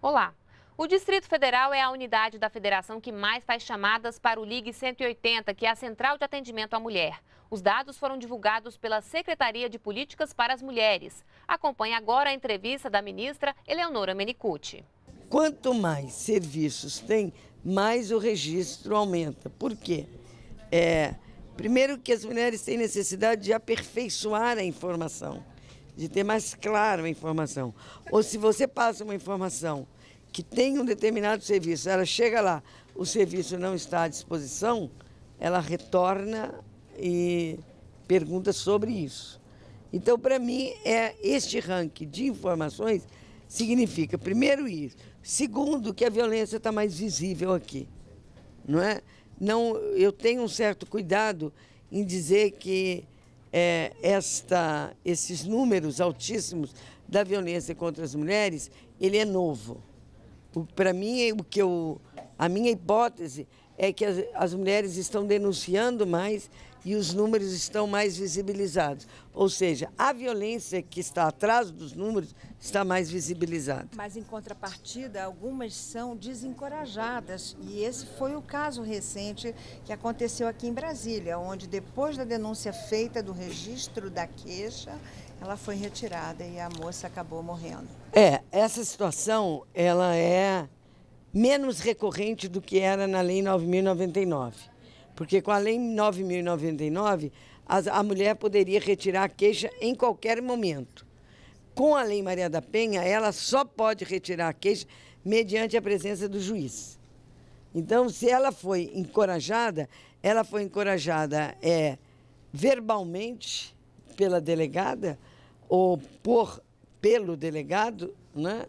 Olá! O Distrito Federal é a unidade da federação que mais faz chamadas para o Ligue 180, que é a Central de Atendimento à Mulher. Os dados foram divulgados pela Secretaria de Políticas para as Mulheres. Acompanhe agora a entrevista da ministra Eleonora Menicucci. Quanto mais serviços tem, mais o registro aumenta. Por quê? É, primeiro que as mulheres têm necessidade de aperfeiçoar a informação, de ter mais claro a informação. Ou se você passa uma informação que tem um determinado serviço, ela chega lá, o serviço não está à disposição, ela retorna e pergunta sobre isso. Então, para mim, é este ranking de informações significa, primeiro, isso. Segundo, que a violência está mais visível aqui. Não é? Não, eu tenho um certo cuidado em dizer que é, esta, esses números altíssimos da violência contra as mulheres, ele é novo. Para mim, é, o que eu, a minha hipótese é que as, as mulheres estão denunciando mais e os números estão mais visibilizados. Ou seja, a violência que está atrás dos números está mais visibilizada. Mas, em contrapartida, algumas são desencorajadas. E esse foi o caso recente que aconteceu aqui em Brasília, onde, depois da denúncia feita do registro da queixa, ela foi retirada e a moça acabou morrendo. É, essa situação ela é menos recorrente do que era na Lei 9.099. Porque com a Lei 9.099, a, a mulher poderia retirar a queixa em qualquer momento. Com a Lei Maria da Penha, ela só pode retirar a queixa mediante a presença do juiz. Então, se ela foi encorajada, ela foi encorajada é, verbalmente pela delegada ou por pelo delegado, né?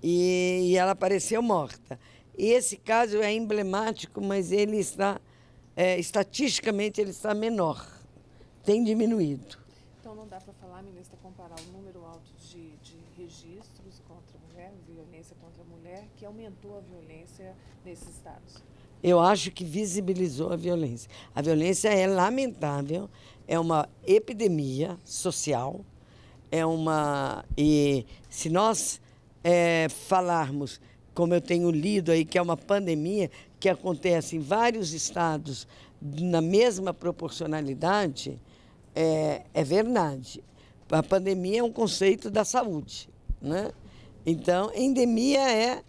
E, e ela apareceu morta. E esse caso é emblemático, mas ele está é, estatisticamente ele está menor, tem diminuído. Então não dá para falar, ministra, comparar o número alto de, de registros contra a mulher, violência contra a mulher, que aumentou a violência nesses estados. Eu acho que visibilizou a violência. A violência é lamentável, é uma epidemia social, é uma e se nós é, falarmos como eu tenho lido aí, que é uma pandemia que acontece em vários estados na mesma proporcionalidade, é, é verdade. A pandemia é um conceito da saúde, né? Então, endemia é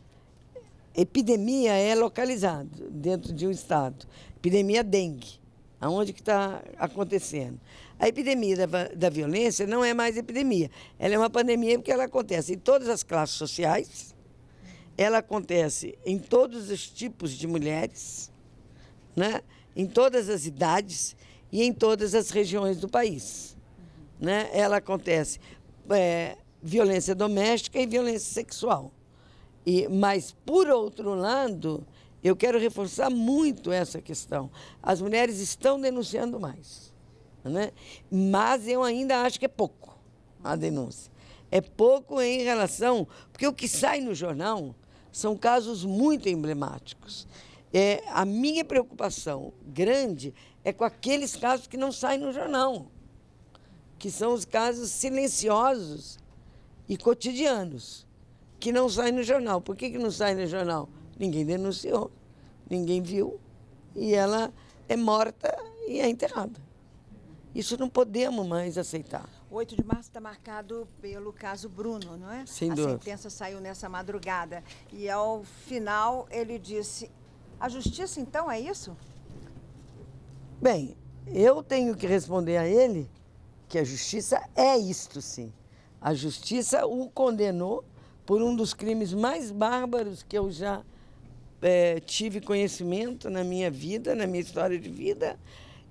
epidemia é localizado dentro de um estado. Epidemia dengue, aonde que está acontecendo? A epidemia da, da violência não é mais epidemia, ela é uma pandemia porque ela acontece em todas as classes sociais ela acontece em todos os tipos de mulheres, né? em todas as idades e em todas as regiões do país. Né? Ela acontece é, violência doméstica e violência sexual. E, mas, por outro lado, eu quero reforçar muito essa questão. As mulheres estão denunciando mais. Né? Mas eu ainda acho que é pouco a denúncia. É pouco em relação. Porque o que sai no jornal são casos muito emblemáticos. É, a minha preocupação grande é com aqueles casos que não saem no jornal, que são os casos silenciosos e cotidianos, que não saem no jornal. Por que, que não saem no jornal? Ninguém denunciou, ninguém viu, e ela é morta e é enterrada. Isso não podemos mais aceitar. 8 de março está marcado pelo caso Bruno, não é? Sem a dúvida. A sentença saiu nessa madrugada. E ao final ele disse: a justiça então é isso? Bem, eu tenho que responder a ele que a justiça é isto sim. A justiça o condenou por um dos crimes mais bárbaros que eu já é, tive conhecimento na minha vida, na minha história de vida.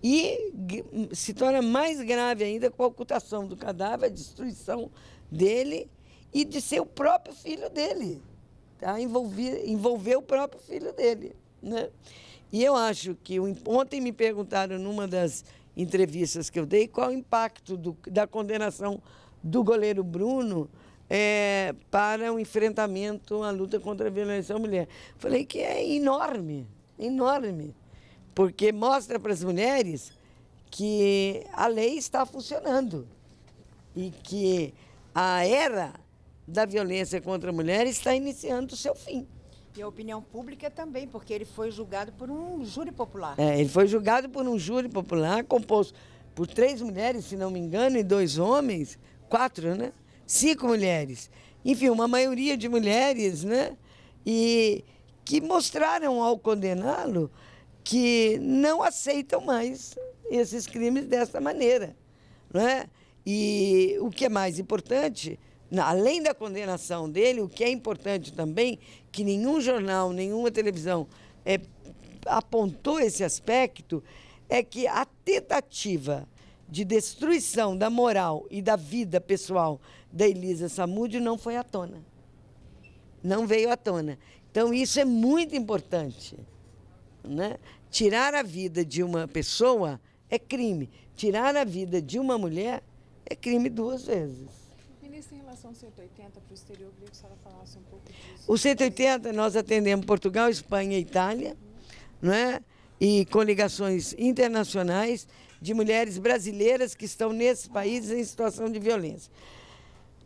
E hum, se torna mais grave ainda com a ocultação do cadáver, a destruição dele e de ser o próprio filho dele. Tá? Envolver, envolver o próprio filho dele. Né? E eu acho que ontem me perguntaram numa das entrevistas que eu dei qual o impacto do, da condenação do goleiro Bruno é, para o enfrentamento à luta contra a violência à mulher. Falei que é enorme, enorme porque mostra para as mulheres que a lei está funcionando e que a era da violência contra a mulher está iniciando o seu fim. E a opinião pública também, porque ele foi julgado por um júri popular. É, ele foi julgado por um júri popular composto por três mulheres, se não me engano, e dois homens, quatro, né? Cinco mulheres. Enfim, uma maioria de mulheres, né? E que mostraram ao condená-lo que não aceitam mais esses crimes dessa maneira. Não é? E o que é mais importante, além da condenação dele, o que é importante também, que nenhum jornal, nenhuma televisão é, apontou esse aspecto, é que a tentativa de destruição da moral e da vida pessoal da Elisa Samúdio não foi à tona. Não veio à tona. Então, isso é muito importante. Né? Tirar a vida de uma pessoa é crime. Tirar a vida de uma mulher é crime duas vezes. Ministra, em relação ao 180 para o exterior, eu queria que a senhora falasse um pouco disso. O 180 nós atendemos Portugal, Espanha e Itália, né? e coligações internacionais de mulheres brasileiras que estão nesses países em situação de violência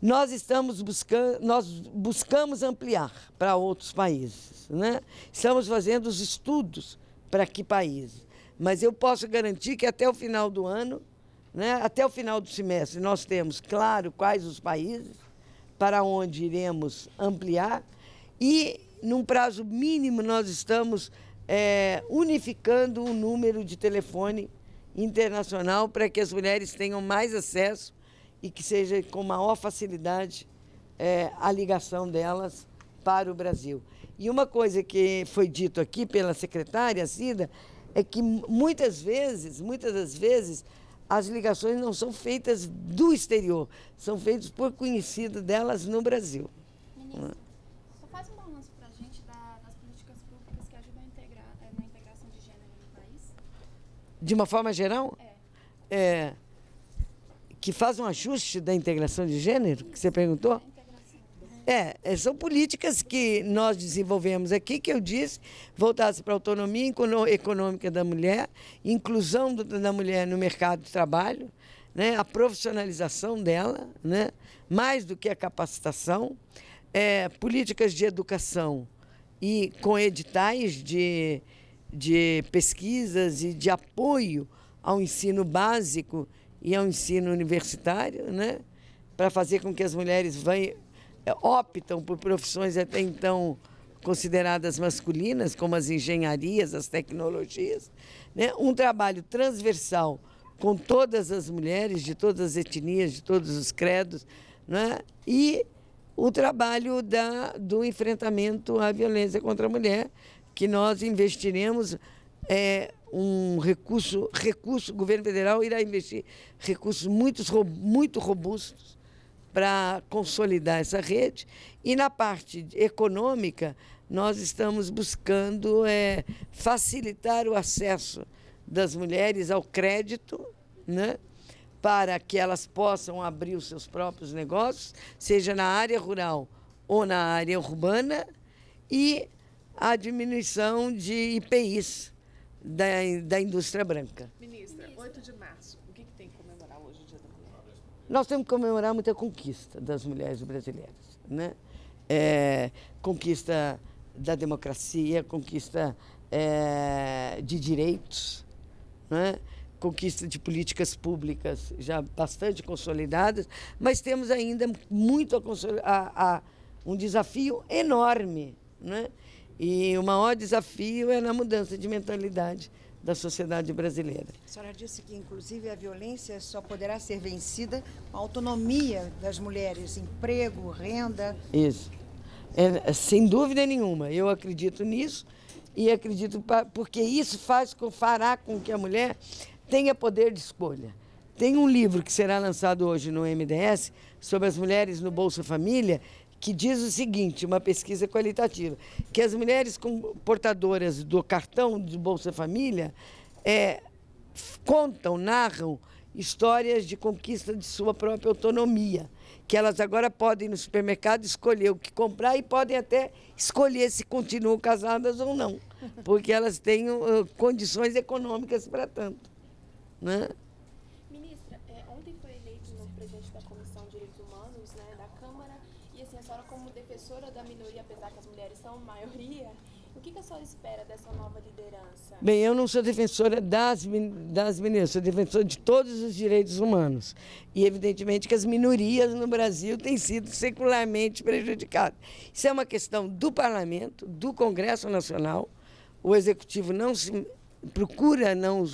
nós estamos buscando, nós buscamos ampliar para outros países, né? Estamos fazendo os estudos para que países. Mas eu posso garantir que até o final do ano, né, até o final do semestre, nós temos claro quais os países para onde iremos ampliar e num prazo mínimo nós estamos é, unificando o número de telefone internacional para que as mulheres tenham mais acesso e que seja com maior facilidade é, a ligação delas para o Brasil. E uma coisa que foi dito aqui pela secretária Cida é que muitas vezes, muitas das vezes, as ligações não são feitas do exterior, são feitas por conhecido delas no Brasil. Ministra, só faz um balanço para a gente das políticas públicas que ajudam a integrar, eh, integração de gênero no país? De uma forma geral? É. é que faz um ajuste da integração de gênero, que você perguntou? É, é, são políticas que nós desenvolvemos aqui, que eu disse, voltadas para a autonomia econômica da mulher, inclusão da mulher no mercado de trabalho, né, a profissionalização dela, né, mais do que a capacitação, é, políticas de educação e com editais de, de pesquisas e de apoio ao ensino básico e ao é ensino universitário, né? para fazer com que as mulheres vai, é, optam por profissões até então consideradas masculinas, como as engenharias, as tecnologias. Né? Um trabalho transversal com todas as mulheres, de todas as etnias, de todos os credos, né? e o trabalho da, do enfrentamento à violência contra a mulher, que nós investiremos é, um recurso, recurso, o governo federal irá investir recursos muito, muito robustos para consolidar essa rede. E na parte econômica, nós estamos buscando é, facilitar o acesso das mulheres ao crédito, né? para que elas possam abrir os seus próprios negócios, seja na área rural ou na área urbana, e a diminuição de IPIs, da, da indústria branca. Ministra, 8 de março, o que, que tem que comemorar hoje, o Dia da Mulher? Nós temos que comemorar muita conquista das mulheres brasileiras, né? É, conquista da democracia, conquista é, de direitos, né? conquista de políticas públicas já bastante consolidadas, mas temos ainda muito a, a, a um desafio enorme, né? E o maior desafio é na mudança de mentalidade da sociedade brasileira. A senhora disse que, inclusive, a violência só poderá ser vencida com a autonomia das mulheres, emprego, renda. Isso. É, é sem dúvida nenhuma, eu acredito nisso e acredito porque isso faz fará com que a mulher tenha poder de escolha. Tem um livro que será lançado hoje no MDS sobre as mulheres no Bolsa Família que diz o seguinte, uma pesquisa qualitativa, que as mulheres portadoras do cartão de Bolsa Família é, contam, narram histórias de conquista de sua própria autonomia, que elas agora podem no supermercado escolher o que comprar e podem até escolher se continuam casadas ou não, porque elas têm uh, condições econômicas para tanto, né? Ministra, é, ontem foi eleito o presidente da Comissão de Direitos Humanos, né, da Câmara e assim, a senhora como defensora da minoria, apesar que as mulheres são maioria, o que, que a senhora espera dessa nova liderança? Bem, eu não sou defensora das, das minorias, sou defensora de todos os direitos humanos. E evidentemente que as minorias no Brasil têm sido secularmente prejudicadas. Isso é uma questão do parlamento, do Congresso Nacional. O Executivo não se procura não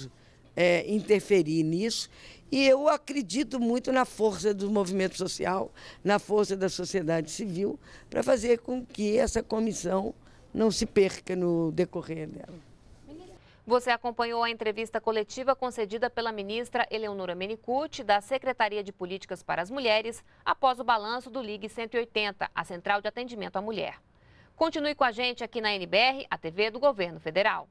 é, interferir nisso e eu acredito muito na força do movimento social, na força da sociedade civil, para fazer com que essa comissão não se perca no decorrer dela. Você acompanhou a entrevista coletiva concedida pela ministra Eleonora Menicucci, da Secretaria de Políticas para as Mulheres, após o balanço do Ligue 180, a Central de Atendimento à Mulher. Continue com a gente aqui na NBR, a TV do Governo Federal.